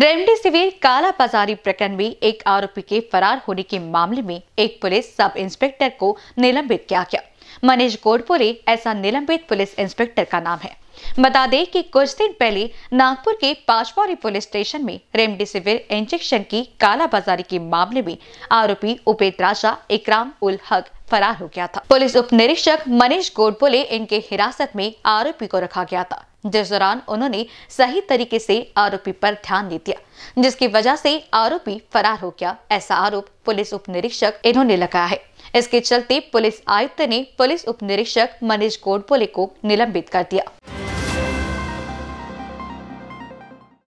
remdesivir कालाबाजारी प्रकरण में एक आरोपी के फरार होने के मामले में एक पुलिस सब इंस्पेक्टर को निलंबित किया गया मनीष गोडपुरे ऐसा निलंबित पुलिस इंस्पेक्टर का नाम है बता दें कि कुछ दिन पहले नागपुर के पाचपौरी पुलिस स्टेशन में रेमडेसिविर इंजेक्शन की कालाबाजारी के मामले में आरोपी उपेत राजा इकराम उल हक फरार हो गया था पुलिस उप निरीक्षक मनीष गोडपुले इनके हिरासत में आरोपी को रखा गया था जिस दौरान उन्होंने सही तरीके से आरोपी पर ध्यान नहीं दिया जिसकी वजह से आरोपी फरार हो गया ऐसा आरोप पुलिस उप निरीक्षक इन्होंने लगाया है इसके चलते पुलिस आयुक्त ने पुलिस उप निरीक्षक मनीष गोडबोले को निलंबित कर दिया